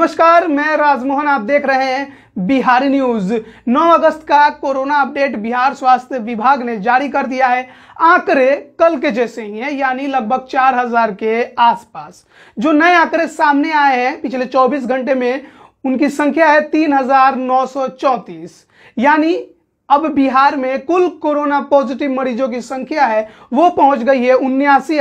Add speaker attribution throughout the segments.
Speaker 1: नमस्कार मैं राजमोहन आप देख रहे हैं बिहारी न्यूज 9 अगस्त का कोरोना अपडेट बिहार स्वास्थ्य विभाग ने जारी कर दिया है आंकड़े कल के जैसे ही हैं यानी लगभग 4000 के आसपास जो नए आंकड़े सामने आए हैं पिछले 24 घंटे में उनकी संख्या है तीन यानी अब बिहार में कुल कोरोना पॉजिटिव मरीजों की संख्या है वो पहुंच गई है उन्यासी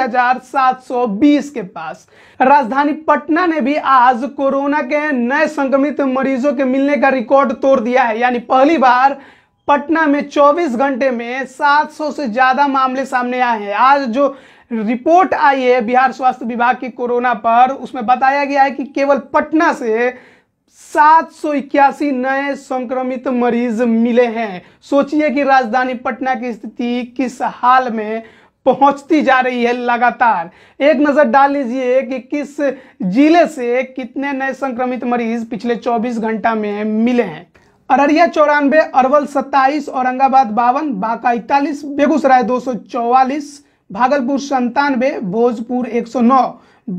Speaker 1: के पास राजधानी पटना ने भी आज कोरोना के नए संक्रमित मरीजों के मिलने का रिकॉर्ड तोड़ दिया है यानी पहली बार पटना में 24 घंटे में 700 से ज्यादा मामले सामने आए हैं आज जो रिपोर्ट आई है बिहार स्वास्थ्य विभाग की कोरोना पर उसमें बताया गया है कि केवल पटना से सात नए संक्रमित मरीज मिले हैं सोचिए कि राजधानी पटना की स्थिति किस हाल में पहुंचती जा रही है लगातार एक नजर डाल लीजिए कि किस जिले से कितने नए संक्रमित मरीज पिछले 24 घंटा में मिले हैं अररिया चौरानबे अरवल 27, औरंगाबाद बावन बांका इकतालीस बेगूसराय दो भागलपुर संतानवे भोजपुर 109,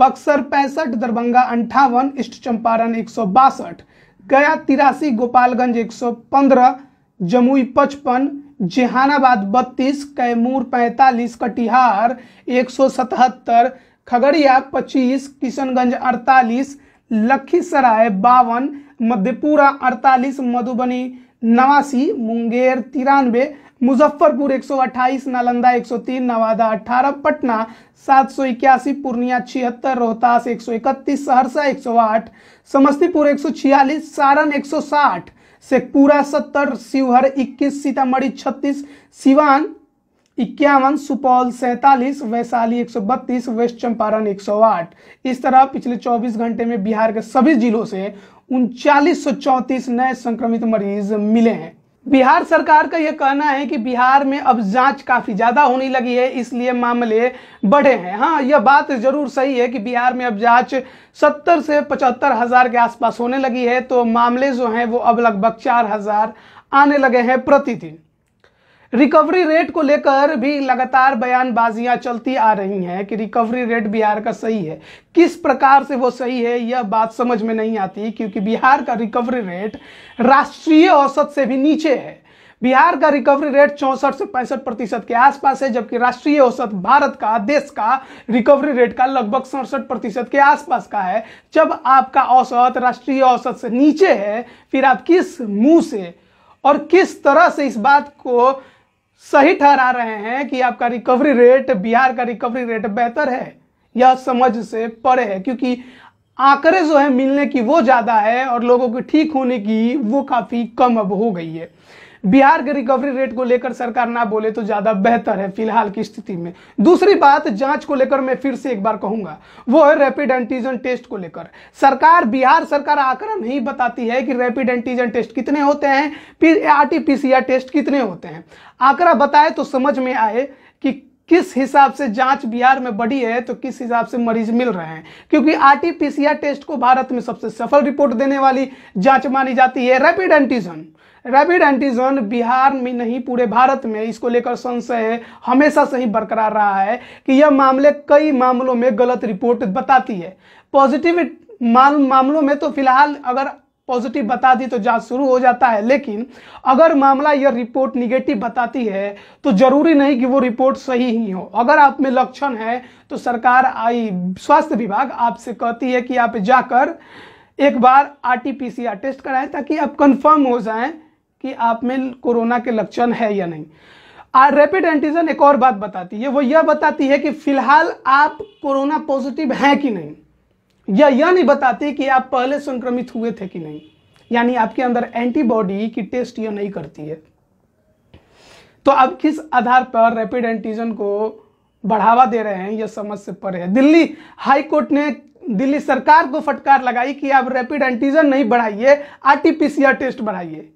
Speaker 1: बक्सर पैंसठ दरभंगा अंठावन ईस्ट चंपारण एक गया तिरासी गोपालगंज 115, जमुई पचपन जहानाबाद बत्तीस कैमूर पैंतालीस कटिहार 177, खगड़िया 25, किशनगंज 48, लखीसराय बावन मधेपुरा 48, मधुबनी नवासी मुंगेर तिरानवे मुजफ्फरपुर 128, नालंदा 103, नवादा 18, पटना इक्यासी पूर्णिया छिहत्तर रोहतास इकतीस सहरसा 108, समस्तीपुर 146, सारण 160, शेखपुरा सत्तर शिवहर इक्कीस सीतामढ़ी छत्तीस सिवान इक्यावन सुपौल सैंतालीस वैशाली एक सौ बत्तीस वेस्ट चंपारण एक सौ आठ इस तरह पिछले चौबीस घंटे में बिहार के सभी जिलों से उनचालीस नए संक्रमित मरीज मिले हैं बिहार सरकार का यह कहना है कि बिहार में अब जांच काफ़ी ज़्यादा होने लगी है इसलिए मामले बढ़े हैं हाँ यह बात ज़रूर सही है कि बिहार में अब जांच 70 से पचहत्तर हज़ार के आसपास होने लगी है तो मामले जो हैं वो अब लगभग चार हज़ार आने लगे हैं प्रतिदिन रिकवरी रेट को लेकर भी लगातार बयानबाजियां चलती आ रही हैं कि रिकवरी रेट बिहार का सही है किस प्रकार से वो सही है यह बात समझ में नहीं आती क्योंकि बिहार का रिकवरी रेट राष्ट्रीय औसत से भी नीचे है बिहार का रिकवरी रेट चौंसठ से पैंसठ प्रतिशत के आसपास है जबकि राष्ट्रीय औसत भारत का देश का रिकवरी रेट का लगभग सड़सठ प्रतिशत के आसपास का है जब आपका औसत राष्ट्रीय औसत से नीचे है फिर आप किस मुंह से और किस तरह से इस बात को सही ठहरा रहे हैं कि आपका रिकवरी रेट बिहार का रिकवरी रेट बेहतर है यह समझ से परे है क्योंकि आंकड़े जो है मिलने की वो ज़्यादा है और लोगों के ठीक होने की वो काफ़ी कम अब हो गई है बिहार के रिकवरी रेट को लेकर सरकार ना बोले तो ज्यादा बेहतर है फिलहाल की स्थिति में दूसरी बात जांच को लेकर मैं फिर से एक बार कहूंगा वो है रैपिड एंटीजन टेस्ट को लेकर सरकार बिहार सरकार आंकड़ा नहीं बताती है कि रैपिड एंटीजन टेस्ट कितने होते हैं आर टी टेस्ट कितने होते हैं आंकड़ा बताए तो समझ में आए किस हिसाब से जांच बिहार में बढ़ी है तो किस हिसाब से मरीज मिल रहे हैं क्योंकि आरटीपीसीआर टेस्ट को भारत में सबसे सफल रिपोर्ट देने वाली जांच मानी जाती है rapid antigen rapid antigen Bihar में नहीं पूरे भारत में इसको लेकर संशय हमेशा से ही बरकरार रहा है कि यह मामले कई मामलों में गलत रिपोर्ट बताती है पॉजिटिव मामलों में तो फिलहाल अगर पॉजिटिव बता दी तो जांच शुरू हो जाता है लेकिन अगर मामला यह रिपोर्ट निगेटिव बताती है तो जरूरी नहीं कि वो रिपोर्ट सही ही हो अगर आप में लक्षण है तो सरकार आई स्वास्थ्य विभाग आपसे कहती है कि आप जाकर एक बार आरटीपीसीआर टेस्ट कराएं ताकि आप कंफर्म हो जाएं कि आप में कोरोना के लक्षण है या नहीं रैपिड एंटीजन एक और बात बताती है वो यह बताती है कि फिलहाल आप कोरोना पॉजिटिव हैं कि नहीं या यह नहीं बताती कि आप पहले संक्रमित हुए थे कि नहीं यानी आपके अंदर एंटीबॉडी की टेस्ट यह नहीं करती है तो आप किस आधार पर रैपिड एंटीजन को बढ़ावा दे रहे हैं यह समझ से परे है दिल्ली हाई कोर्ट ने दिल्ली सरकार को फटकार लगाई कि आप रैपिड एंटीजन नहीं बढ़ाइए आरटीपीसीआर टेस्ट बढ़ाइए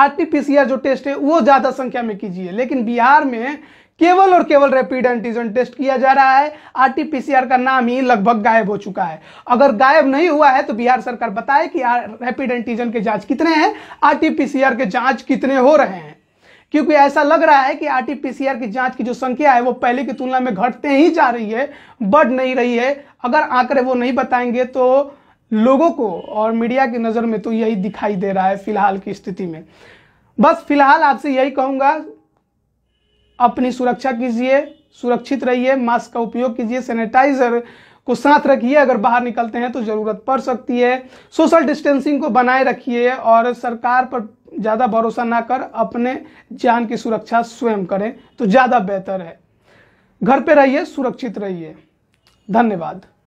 Speaker 1: आरटीपीसीआर जो टेस्ट है वो ज़्यादा संख्या में कीजिए लेकिन बिहार में केवल और केवल रैपिड एंटीजन टेस्ट किया जा रहा है आरटीपीसीआर का नाम ही लगभग गायब हो चुका है अगर गायब नहीं हुआ है तो बिहार सरकार बताए कि रैपिड एंटीजन के जांच कितने हैं आरटीपीसीआर के जांच कितने हो रहे हैं क्योंकि ऐसा लग रहा है कि आरटीपीसीआर की जांच की जो संख्या है वो पहले की तुलना में घटते ही जा रही है बढ़ नहीं रही है अगर आंकड़े वो नहीं बताएंगे तो लोगों को और मीडिया की नज़र में तो यही दिखाई दे रहा है फिलहाल की स्थिति में बस फिलहाल आपसे यही कहूँगा अपनी सुरक्षा कीजिए सुरक्षित रहिए मास्क का उपयोग कीजिए सैनिटाइजर को साथ रखिए अगर बाहर निकलते हैं तो ज़रूरत पड़ सकती है सोशल डिस्टेंसिंग को बनाए रखिए और सरकार पर ज़्यादा भरोसा ना कर अपने जान की सुरक्षा स्वयं करें तो ज़्यादा बेहतर है घर पे रहिए सुरक्षित रहिए धन्यवाद